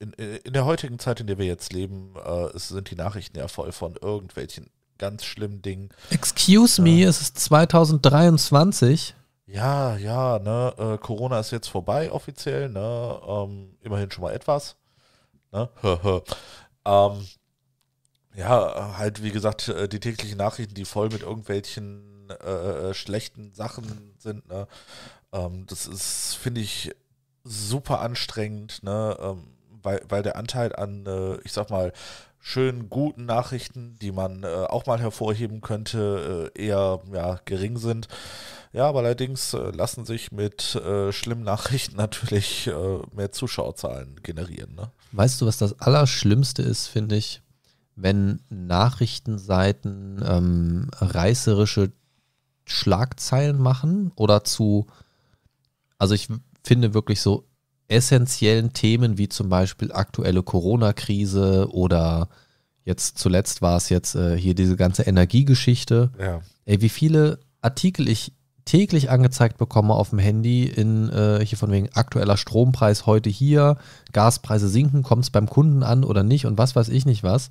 in, äh, in der heutigen Zeit, in der wir jetzt leben, äh, sind die Nachrichten ja voll von irgendwelchen ganz schlimmen Dingen. Excuse me, äh. es ist 2023. Ja, ja, ne, äh, Corona ist jetzt vorbei offiziell, ne, ähm, immerhin schon mal etwas, ne, ähm, ja, halt wie gesagt, äh, die täglichen Nachrichten, die voll mit irgendwelchen äh, schlechten Sachen sind, ne, ähm, das ist, finde ich, super anstrengend, ne, ähm, weil, weil der Anteil an, äh, ich sag mal, schönen, guten Nachrichten, die man äh, auch mal hervorheben könnte, äh, eher ja, gering sind. Ja, aber allerdings äh, lassen sich mit äh, schlimmen Nachrichten natürlich äh, mehr Zuschauerzahlen generieren. Ne? Weißt du, was das Allerschlimmste ist, finde ich, wenn Nachrichtenseiten ähm, reißerische Schlagzeilen machen oder zu, also ich finde wirklich so essentiellen Themen wie zum Beispiel aktuelle Corona-Krise oder jetzt zuletzt war es jetzt äh, hier diese ganze Energiegeschichte. Ja. Ey, wie viele Artikel ich täglich angezeigt bekomme auf dem Handy in äh, hier von wegen aktueller Strompreis heute hier, Gaspreise sinken, kommt es beim Kunden an oder nicht und was weiß ich nicht was.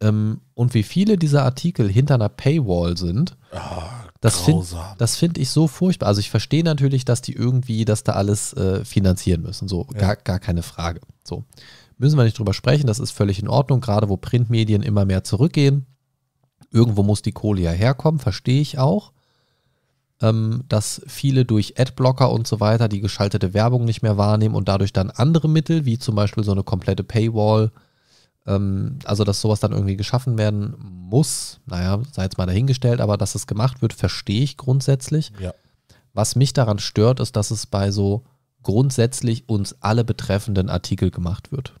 Ähm, und wie viele dieser Artikel hinter einer Paywall sind. Ah, das finde find ich so furchtbar. Also ich verstehe natürlich, dass die irgendwie das da alles äh, finanzieren müssen. So, ja. gar, gar keine Frage. So. Müssen wir nicht drüber sprechen, das ist völlig in Ordnung, gerade wo Printmedien immer mehr zurückgehen. Irgendwo muss die Kohle ja herkommen, verstehe ich auch. Ähm, dass viele durch Adblocker und so weiter die geschaltete Werbung nicht mehr wahrnehmen und dadurch dann andere Mittel, wie zum Beispiel so eine komplette Paywall, ähm, also, dass sowas dann irgendwie geschaffen werden muss, naja, sei jetzt mal dahingestellt, aber dass es gemacht wird, verstehe ich grundsätzlich. Ja. Was mich daran stört, ist, dass es bei so grundsätzlich uns alle betreffenden Artikel gemacht wird.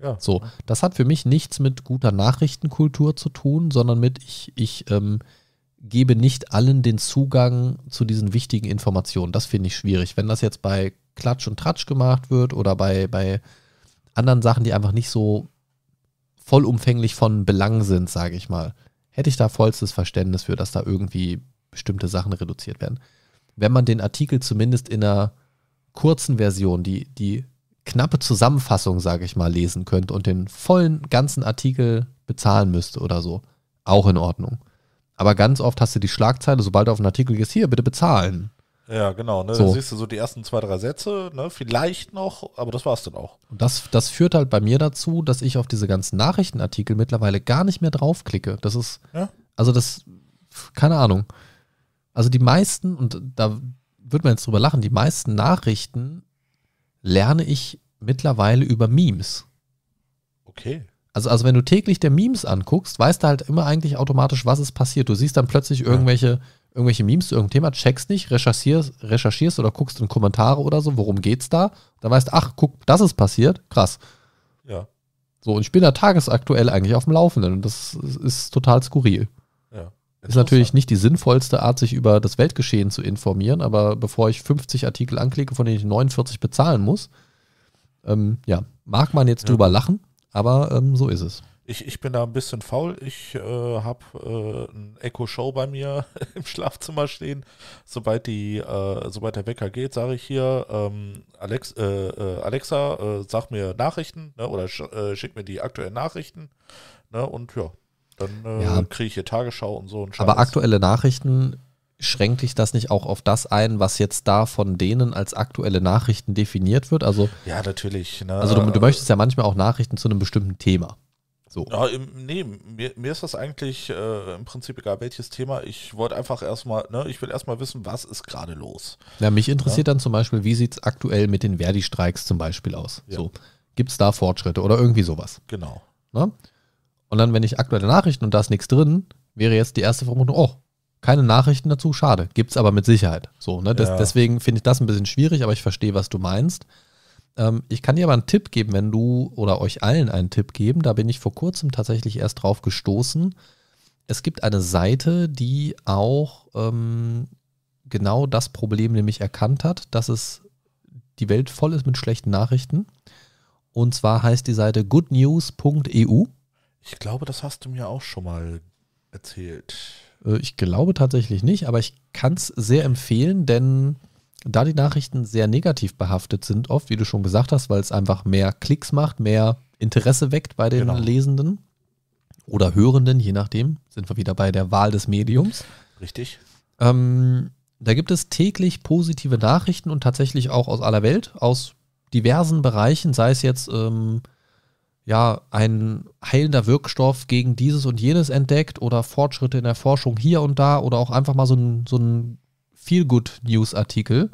Ja. So, das hat für mich nichts mit guter Nachrichtenkultur zu tun, sondern mit ich, ich ähm, gebe nicht allen den Zugang zu diesen wichtigen Informationen. Das finde ich schwierig. Wenn das jetzt bei Klatsch und Tratsch gemacht wird oder bei, bei anderen Sachen, die einfach nicht so vollumfänglich von Belang sind, sage ich mal, hätte ich da vollstes Verständnis für, dass da irgendwie bestimmte Sachen reduziert werden. Wenn man den Artikel zumindest in einer kurzen Version, die, die knappe Zusammenfassung, sage ich mal, lesen könnte und den vollen ganzen Artikel bezahlen müsste oder so, auch in Ordnung. Aber ganz oft hast du die Schlagzeile, sobald du auf einen Artikel gehst, hier, bitte bezahlen. Ja, genau. Ne? So. Da siehst du so die ersten zwei, drei Sätze, ne? vielleicht noch, aber das war's dann auch. Und das, das führt halt bei mir dazu, dass ich auf diese ganzen Nachrichtenartikel mittlerweile gar nicht mehr draufklicke. Das ist, ja? also das, keine Ahnung. Also die meisten, und da wird man jetzt drüber lachen, die meisten Nachrichten lerne ich mittlerweile über Memes. Okay. Also, also wenn du täglich der Memes anguckst, weißt du halt immer eigentlich automatisch, was ist passiert. Du siehst dann plötzlich irgendwelche ja irgendwelche Memes zu irgendeinem Thema, checkst nicht, recherchierst, recherchierst oder guckst in Kommentare oder so, worum geht's da? Dann weißt ach, guck, das ist passiert, krass. Ja. So, und ich bin da tagesaktuell eigentlich auf dem Laufenden und das ist, ist total skurril. Ja. Ist natürlich nicht die sinnvollste Art, sich über das Weltgeschehen zu informieren, aber bevor ich 50 Artikel anklicke, von denen ich 49 bezahlen muss, ähm, ja, mag man jetzt ja. drüber lachen, aber ähm, so ist es ich, ich bin da ein bisschen faul. Ich äh, habe äh, ein Echo Show bei mir im Schlafzimmer stehen. Sobald die, äh, sobald der Wecker geht, sage ich hier, ähm, Alex, äh, äh, Alexa, äh, sag mir Nachrichten ne, oder sch schick mir die aktuellen Nachrichten. Ne, und ja, dann ja. kriege ich hier Tagesschau und so. Und Aber aktuelle Nachrichten schränkt dich das nicht auch auf das ein, was jetzt da von denen als aktuelle Nachrichten definiert wird? Also, ja, natürlich. Ne? Also du, du, möchtest ja manchmal auch Nachrichten zu einem bestimmten Thema. So. Ja, im, nee, mir, mir ist das eigentlich äh, im Prinzip egal, welches Thema. Ich wollte einfach erstmal, ne, ich will erstmal wissen, was ist gerade los. Ja, mich interessiert ja? dann zum Beispiel, wie sieht es aktuell mit den Verdi-Streiks zum Beispiel aus? Ja. So, Gibt es da Fortschritte oder irgendwie sowas? Genau. Na? Ne? Und dann, wenn ich aktuelle Nachrichten und da ist nichts drin, wäre jetzt die erste Vermutung, oh, keine Nachrichten dazu, schade. Gibt es aber mit Sicherheit. So, ne? Das, ja. Deswegen finde ich das ein bisschen schwierig, aber ich verstehe, was du meinst. Ähm, ich kann dir aber einen Tipp geben, wenn du oder euch allen einen Tipp geben. Da bin ich vor kurzem tatsächlich erst drauf gestoßen. Es gibt eine Seite, die auch ähm, genau das Problem nämlich erkannt hat, dass es die Welt voll ist mit schlechten Nachrichten. Und zwar heißt die Seite goodnews.eu. Ich glaube, das hast du mir auch schon mal erzählt. Äh, ich glaube tatsächlich nicht, aber ich kann es sehr empfehlen, denn da die Nachrichten sehr negativ behaftet sind, oft, wie du schon gesagt hast, weil es einfach mehr Klicks macht, mehr Interesse weckt bei den genau. Lesenden oder Hörenden, je nachdem, sind wir wieder bei der Wahl des Mediums. Richtig. Ähm, da gibt es täglich positive Nachrichten und tatsächlich auch aus aller Welt, aus diversen Bereichen, sei es jetzt ähm, ja, ein heilender Wirkstoff gegen dieses und jenes entdeckt oder Fortschritte in der Forschung hier und da oder auch einfach mal so ein, so ein Feel-Good-News-Artikel.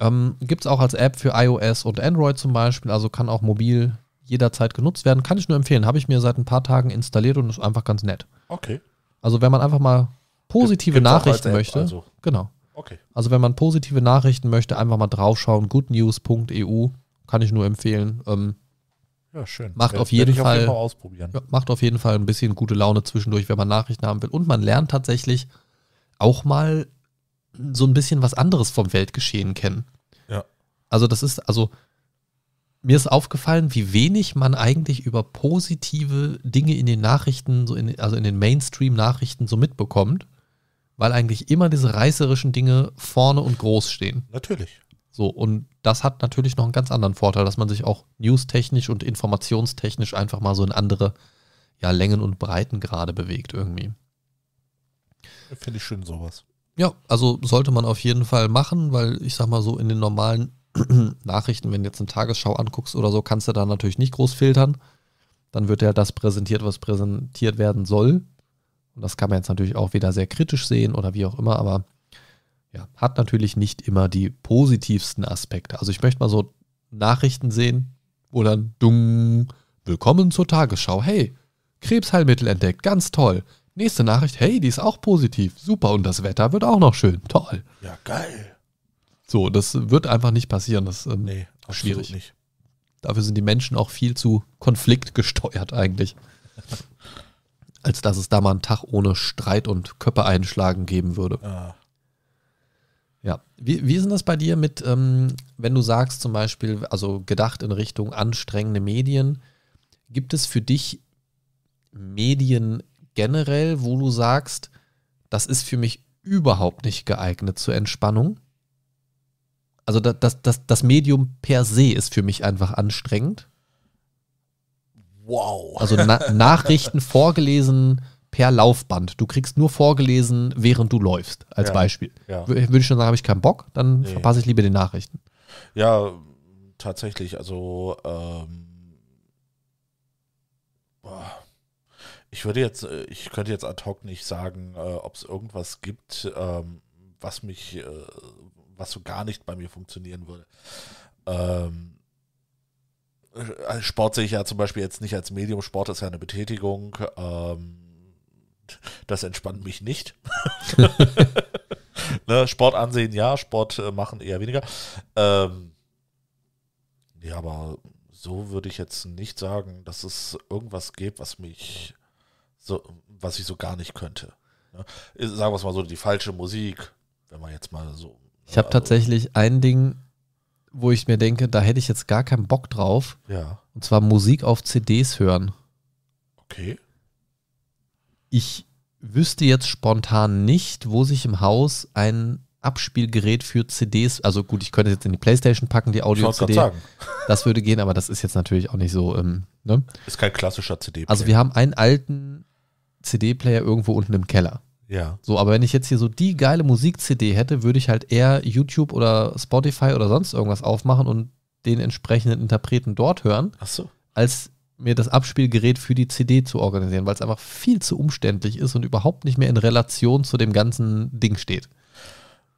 Ähm, Gibt es auch als App für iOS und Android zum Beispiel, also kann auch mobil jederzeit genutzt werden. Kann ich nur empfehlen. Habe ich mir seit ein paar Tagen installiert und ist einfach ganz nett. Okay. Also wenn man einfach mal positive Gibt's Nachrichten möchte. Also. Genau. Okay. Also wenn man positive Nachrichten möchte, einfach mal draufschauen. Goodnews.eu kann ich nur empfehlen. Ähm, ja, schön. Macht auf jeden, Fall, auf jeden Fall ausprobieren. Ja, macht auf jeden Fall ein bisschen gute Laune zwischendurch, wenn man Nachrichten haben will. Und man lernt tatsächlich auch mal so ein bisschen was anderes vom Weltgeschehen kennen. Ja. Also das ist, also mir ist aufgefallen, wie wenig man eigentlich über positive Dinge in den Nachrichten, so in, also in den Mainstream-Nachrichten so mitbekommt, weil eigentlich immer diese reißerischen Dinge vorne und groß stehen. Natürlich. So, und das hat natürlich noch einen ganz anderen Vorteil, dass man sich auch newstechnisch und informationstechnisch einfach mal so in andere ja, Längen und Breiten gerade bewegt irgendwie. Finde ich schön sowas. Ja, also sollte man auf jeden Fall machen, weil ich sag mal so in den normalen Nachrichten, wenn du jetzt eine Tagesschau anguckst oder so, kannst du da natürlich nicht groß filtern. Dann wird ja das präsentiert, was präsentiert werden soll. Und das kann man jetzt natürlich auch wieder sehr kritisch sehen oder wie auch immer, aber ja, hat natürlich nicht immer die positivsten Aspekte. Also ich möchte mal so Nachrichten sehen, wo dann Dung, willkommen zur Tagesschau. Hey, Krebsheilmittel entdeckt, ganz toll. Nächste Nachricht, hey, die ist auch positiv. Super, und das Wetter wird auch noch schön. Toll. Ja, geil. So, das wird einfach nicht passieren. Das ist ähm, nee, schwierig. Nicht. Dafür sind die Menschen auch viel zu konfliktgesteuert eigentlich. Als dass es da mal einen Tag ohne Streit und Köpfe einschlagen geben würde. Ah. Ja. Wie, wie ist denn das bei dir mit, ähm, wenn du sagst zum Beispiel, also gedacht in Richtung anstrengende Medien, gibt es für dich Medien generell, wo du sagst, das ist für mich überhaupt nicht geeignet zur Entspannung? Also das, das, das, das Medium per se ist für mich einfach anstrengend. Wow. Also Na Nachrichten vorgelesen per Laufband. Du kriegst nur vorgelesen, während du läufst, als ja. Beispiel. Ja. Würde ich schon sagen, habe ich keinen Bock, dann nee. verpasse ich lieber die Nachrichten. Ja, tatsächlich. Also ähm, boah, ich würde jetzt, äh, ich könnte jetzt ad hoc nicht sagen, äh, ob es irgendwas gibt, ähm, was mich, äh, was so gar nicht bei mir funktionieren würde. Ähm, äh, Sport sehe ich ja zum Beispiel jetzt nicht als Medium. Sport ist ja eine Betätigung. Ähm, das entspannt mich nicht. ne, Sport ansehen ja, Sport äh, machen eher weniger. Ähm, ja, aber so würde ich jetzt nicht sagen, dass es irgendwas gibt, was mich so, was ich so gar nicht könnte. Ja, sagen wir es mal so, die falsche Musik, wenn man jetzt mal so. Ich habe also, äh, tatsächlich ein Ding, wo ich mir denke, da hätte ich jetzt gar keinen Bock drauf. Ja. Und zwar Musik auf CDs hören. Okay. Ich wüsste jetzt spontan nicht, wo sich im Haus ein Abspielgerät für CDs, also gut, ich könnte jetzt in die Playstation packen, die Audio-CD. Das würde gehen, aber das ist jetzt natürlich auch nicht so. Ähm, ne? Ist kein klassischer CD. -Player. Also wir haben einen alten CD-Player irgendwo unten im Keller. Ja. So, aber wenn ich jetzt hier so die geile Musik-CD hätte, würde ich halt eher YouTube oder Spotify oder sonst irgendwas aufmachen und den entsprechenden Interpreten dort hören, so. als mir das Abspielgerät für die CD zu organisieren, weil es einfach viel zu umständlich ist und überhaupt nicht mehr in Relation zu dem ganzen Ding steht.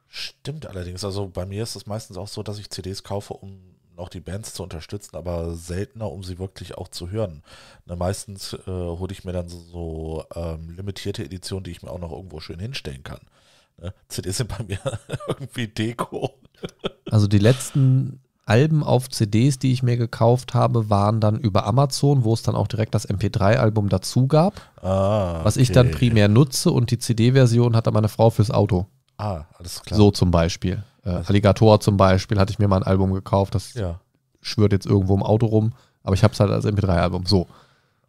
Stimmt allerdings. Also bei mir ist es meistens auch so, dass ich CDs kaufe, um auch die Bands zu unterstützen, aber seltener, um sie wirklich auch zu hören. Ne, meistens äh, hole ich mir dann so, so ähm, limitierte Editionen, die ich mir auch noch irgendwo schön hinstellen kann. Ne, CDs sind bei mir irgendwie Deko. also die letzten Alben auf CDs, die ich mir gekauft habe, waren dann über Amazon, wo es dann auch direkt das MP3-Album dazu gab, ah, okay. was ich dann primär nutze und die CD-Version hat dann meine Frau fürs Auto. Ah, alles klar. So zum Beispiel. Äh, Alligator zum Beispiel hatte ich mir mal ein Album gekauft, das ja. schwört jetzt irgendwo im Auto rum, aber ich habe es halt als MP3-Album. So.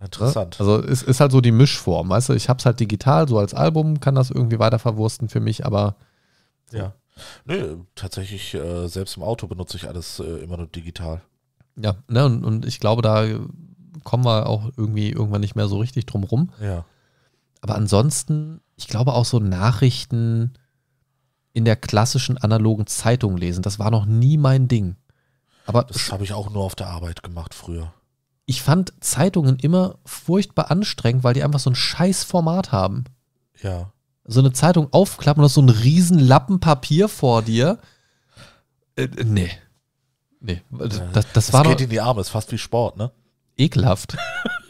Interessant. Ne? Also es ist halt so die Mischform, weißt du, ich habe es halt digital, so als Album, kann das irgendwie weiter verwursten für mich, aber. Ja. Nö, tatsächlich, äh, selbst im Auto benutze ich alles äh, immer nur digital. Ja, ne, und, und, ich glaube, da kommen wir auch irgendwie irgendwann nicht mehr so richtig drum rum. Ja. Aber ansonsten, ich glaube auch so Nachrichten, in der klassischen analogen Zeitung lesen. Das war noch nie mein Ding. Aber das habe ich auch nur auf der Arbeit gemacht früher. Ich fand Zeitungen immer furchtbar anstrengend, weil die einfach so ein scheiß Format haben. Ja. So eine Zeitung aufklappen und hast so einen riesen Lappen Papier vor dir. Äh, äh nee. Nee. Das, das, das war geht doch, in die Arme, ist fast wie Sport, ne? Ekelhaft.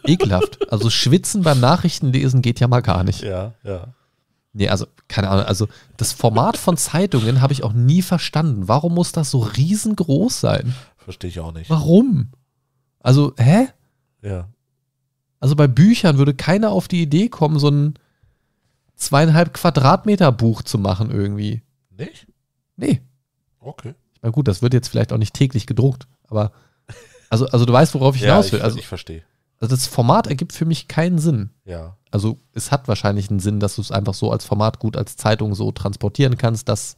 ekelhaft. Also schwitzen beim Nachrichtenlesen geht ja mal gar nicht. Ja, ja. Nee, also keine Ahnung. Also das Format von Zeitungen habe ich auch nie verstanden. Warum muss das so riesengroß sein? Verstehe ich auch nicht. Warum? Also, hä? Ja. Also bei Büchern würde keiner auf die Idee kommen, so ein zweieinhalb Quadratmeter Buch zu machen irgendwie. Nicht? Nee. Okay. Ich meine, gut, das wird jetzt vielleicht auch nicht täglich gedruckt, aber also, also du weißt, worauf ich ja, hinaus will. Ich, also, ich verstehe also das Format ergibt für mich keinen Sinn. Ja. Also es hat wahrscheinlich einen Sinn, dass du es einfach so als Format gut als Zeitung so transportieren kannst, dass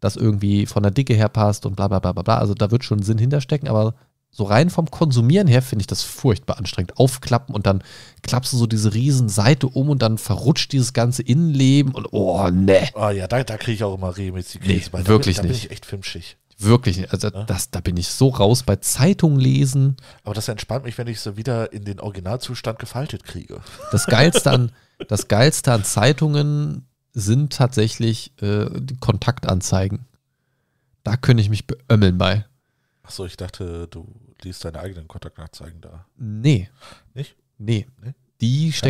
das irgendwie von der Dicke her passt und bla bla bla bla. bla. Also da wird schon Sinn hinterstecken, aber so rein vom Konsumieren her finde ich das furchtbar anstrengend. Aufklappen und dann klappst du so diese riesen Seite um und dann verrutscht dieses ganze Innenleben und oh ne. Ah ja, da, da kriege ich auch immer regelmäßig nee, Wirklich da, da nicht. bin ich echt filmschig. Wirklich, also ja. das, da bin ich so raus bei Zeitung lesen. Aber das entspannt mich, wenn ich sie wieder in den Originalzustand gefaltet kriege. Das Geilste an, das Geilste an Zeitungen sind tatsächlich äh, Kontaktanzeigen. Da könnte ich mich beömmeln bei. Achso, ich dachte, du liest deine eigenen Kontaktanzeigen da. Nee. Nicht? Nee. nee. Die ich,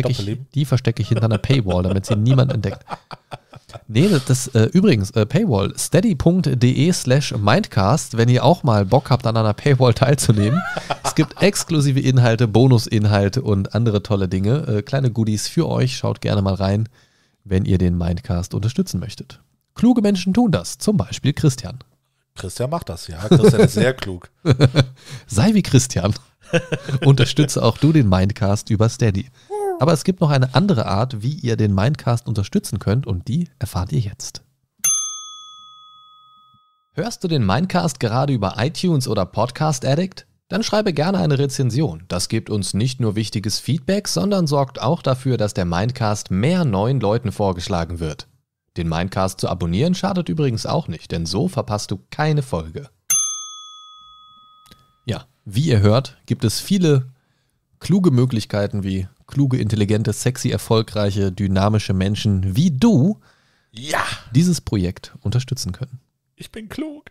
die verstecke ich hinter einer Paywall, damit sie niemand entdeckt. Nee, das, äh, übrigens, äh, Paywall, steady.de slash mindcast, wenn ihr auch mal Bock habt, an einer Paywall teilzunehmen. es gibt exklusive Inhalte, Bonusinhalte und andere tolle Dinge. Äh, kleine Goodies für euch. Schaut gerne mal rein, wenn ihr den Mindcast unterstützen möchtet. Kluge Menschen tun das, zum Beispiel Christian. Christian macht das, ja. Christian ist sehr klug. Sei wie Christian. Unterstütze auch du den Mindcast über Steady. Aber es gibt noch eine andere Art, wie ihr den Mindcast unterstützen könnt und die erfahrt ihr jetzt. Hörst du den Mindcast gerade über iTunes oder Podcast Addict? Dann schreibe gerne eine Rezension. Das gibt uns nicht nur wichtiges Feedback, sondern sorgt auch dafür, dass der Mindcast mehr neuen Leuten vorgeschlagen wird. Den Mindcast zu abonnieren schadet übrigens auch nicht, denn so verpasst du keine Folge. Ja, wie ihr hört, gibt es viele kluge Möglichkeiten, wie kluge, intelligente, sexy, erfolgreiche, dynamische Menschen wie du ja. dieses Projekt unterstützen können. Ich bin klug.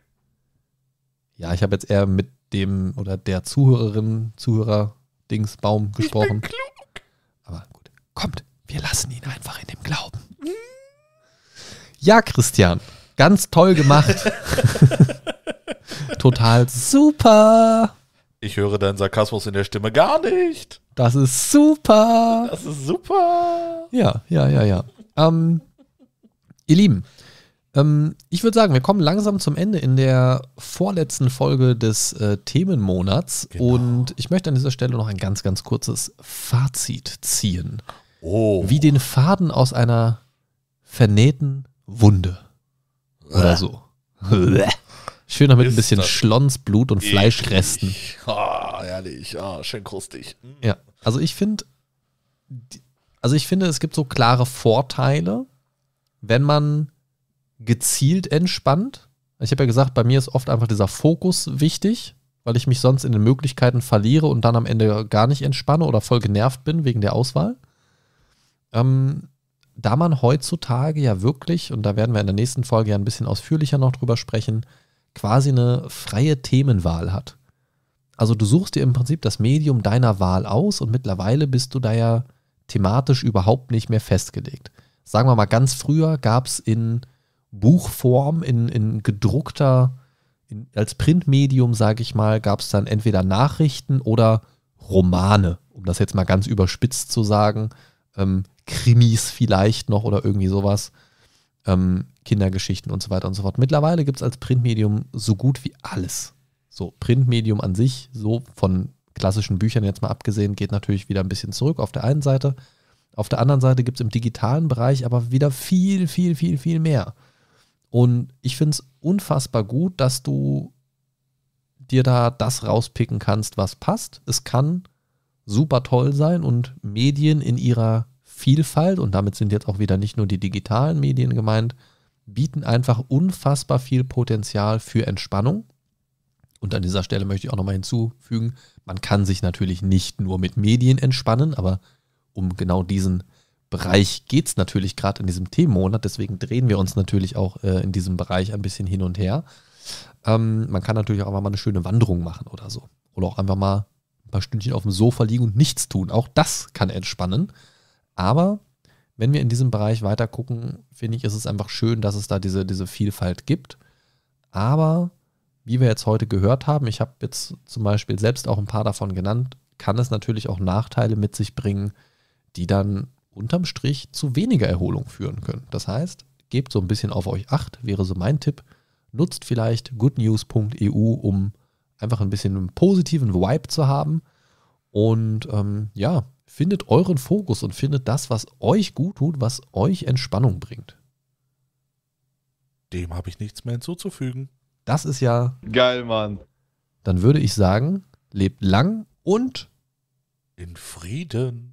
Ja, ich habe jetzt eher mit dem oder der Zuhörerin, Zuhörer Dingsbaum gesprochen. Ich bin klug. Aber gut, kommt, wir lassen ihn einfach in dem Glauben. Ja, Christian, ganz toll gemacht. Total super. Ich höre deinen Sarkasmus in der Stimme gar nicht. Das ist super. Das ist super. Ja, ja, ja, ja. Ähm, ihr Lieben, ähm, ich würde sagen, wir kommen langsam zum Ende in der vorletzten Folge des äh, Themenmonats. Genau. Und ich möchte an dieser Stelle noch ein ganz, ganz kurzes Fazit ziehen. Oh. Wie den Faden aus einer vernähten Wunde. Oder so. Schön damit ein bisschen Schlonsblut und Fleischresten. Ah, herrlich. Ah, schön krustig. Mm. Ja, also ich finde, also ich finde, es gibt so klare Vorteile, wenn man gezielt entspannt. Ich habe ja gesagt, bei mir ist oft einfach dieser Fokus wichtig, weil ich mich sonst in den Möglichkeiten verliere und dann am Ende gar nicht entspanne oder voll genervt bin wegen der Auswahl. Ähm, da man heutzutage ja wirklich, und da werden wir in der nächsten Folge ja ein bisschen ausführlicher noch drüber sprechen, quasi eine freie Themenwahl hat. Also du suchst dir im Prinzip das Medium deiner Wahl aus und mittlerweile bist du da ja thematisch überhaupt nicht mehr festgelegt. Sagen wir mal, ganz früher gab es in Buchform, in, in gedruckter, in, als Printmedium, sage ich mal, gab es dann entweder Nachrichten oder Romane, um das jetzt mal ganz überspitzt zu sagen, ähm, Krimis vielleicht noch oder irgendwie sowas ähm, Kindergeschichten und so weiter und so fort. Mittlerweile gibt es als Printmedium so gut wie alles. So, Printmedium an sich, so von klassischen Büchern jetzt mal abgesehen, geht natürlich wieder ein bisschen zurück auf der einen Seite. Auf der anderen Seite gibt es im digitalen Bereich aber wieder viel, viel, viel, viel mehr. Und ich finde es unfassbar gut, dass du dir da das rauspicken kannst, was passt. Es kann super toll sein und Medien in ihrer Vielfalt, und damit sind jetzt auch wieder nicht nur die digitalen Medien gemeint, bieten einfach unfassbar viel Potenzial für Entspannung. Und an dieser Stelle möchte ich auch nochmal hinzufügen, man kann sich natürlich nicht nur mit Medien entspannen, aber um genau diesen Bereich geht es natürlich gerade in diesem Themenmonat. Deswegen drehen wir uns natürlich auch äh, in diesem Bereich ein bisschen hin und her. Ähm, man kann natürlich auch einfach mal eine schöne Wanderung machen oder so. Oder auch einfach mal ein paar Stündchen auf dem Sofa liegen und nichts tun. Auch das kann entspannen. Aber wenn wir in diesem Bereich weiter gucken, finde ich, ist es einfach schön, dass es da diese, diese Vielfalt gibt. Aber wie wir jetzt heute gehört haben, ich habe jetzt zum Beispiel selbst auch ein paar davon genannt, kann es natürlich auch Nachteile mit sich bringen, die dann unterm Strich zu weniger Erholung führen können. Das heißt, gebt so ein bisschen auf euch acht, wäre so mein Tipp. Nutzt vielleicht goodnews.eu, um einfach ein bisschen einen positiven Vibe zu haben. Und ähm, ja, Findet euren Fokus und findet das, was euch gut tut, was euch Entspannung bringt. Dem habe ich nichts mehr hinzuzufügen. Das ist ja. Geil, Mann. Dann würde ich sagen, lebt lang und. In Frieden.